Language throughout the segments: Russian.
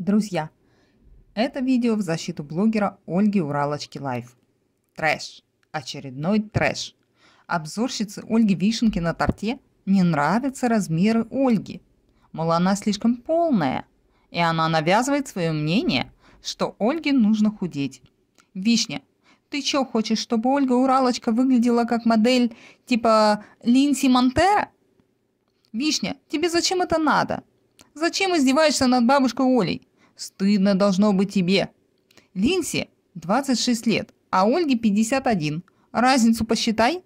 Друзья, это видео в защиту блогера Ольги Уралочки Лайф. Трэш. Очередной трэш. Обзорщице Ольги Вишенки на торте не нравятся размеры Ольги. Мол, она слишком полная, и она навязывает свое мнение, что Ольге нужно худеть. Вишня, ты чё хочешь, чтобы Ольга Уралочка выглядела как модель типа Линси Монтера? Вишня, тебе зачем это надо? Зачем издеваешься над бабушкой Олей? Стыдно должно быть тебе. Линси 26 лет, а Ольге 51. Разницу посчитай.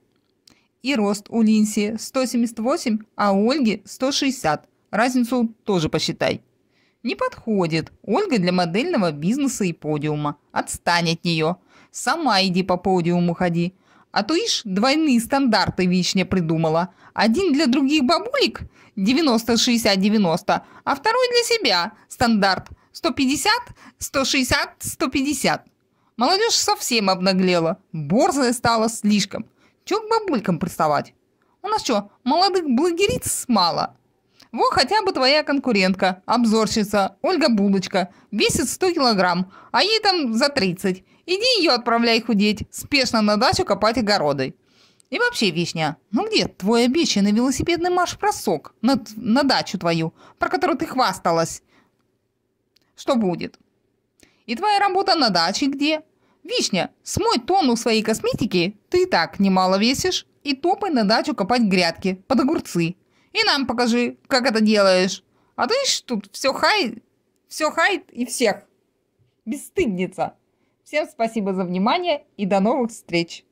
И рост у Линси 178, а у Ольги 160. Разницу тоже посчитай. Не подходит. Ольга для модельного бизнеса и подиума. Отстань от нее. Сама иди по подиуму ходи. А то ишь двойные стандарты Вишня придумала. Один для других бабулек 90-60-90, а второй для себя стандарт 150, 160, 150. Молодежь совсем обнаглела. Борзая стала слишком. Чё к бабулькам приставать? У нас что, молодых благериц мало? Во хотя бы твоя конкурентка, обзорщица, Ольга Булочка, весит 100 килограмм, а ей там за 30. Иди ее отправляй худеть, спешно на дачу копать огороды. И вообще, Вишня, ну где твой обещанный велосипедный марш просок на, на дачу твою, про которую ты хвасталась? что будет. И твоя работа на даче где? Вишня, смой тонну своей косметики, ты и так немало весишь, и топай на дачу копать грядки под огурцы. И нам покажи, как это делаешь. А ты ж тут все хай, все хай и всех. Бесстыдница. Всем спасибо за внимание и до новых встреч.